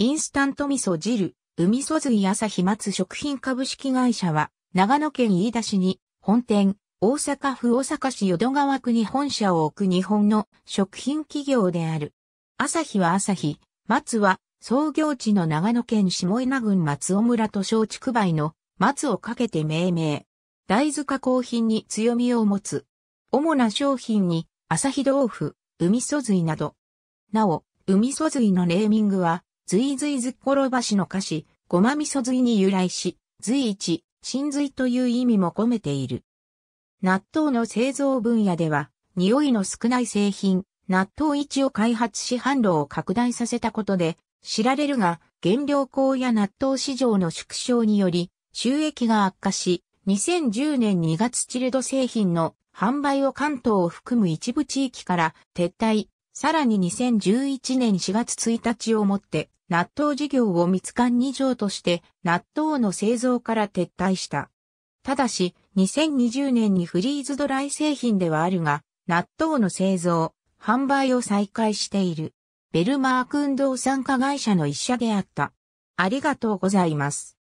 インスタント味噌汁、海そずい朝日松食品株式会社は、長野県飯田市に本店、大阪府大阪市淀川区に本社を置く日本の食品企業である。朝日は朝日、松は創業地の長野県下稲郡松尾村と小竹梅の松をかけて命名。大豆加工品に強みを持つ。主な商品に、朝日豆腐、海そずいなど。なお、海そずいのネーミングは、随いずっころばしの歌詞、ごま味噌いに由来し、随一、真髄という意味も込めている。納豆の製造分野では、匂いの少ない製品、納豆一を開発し販路を拡大させたことで、知られるが、原料高や納豆市場の縮小により、収益が悪化し、2010年2月チルド製品の販売を関東を含む一部地域から撤退、さらに2011年4月1日をもって納豆事業を密管二条として納豆の製造から撤退した。ただし、2020年にフリーズドライ製品ではあるが、納豆の製造、販売を再開している。ベルマーク運動参加会社の一社であった。ありがとうございます。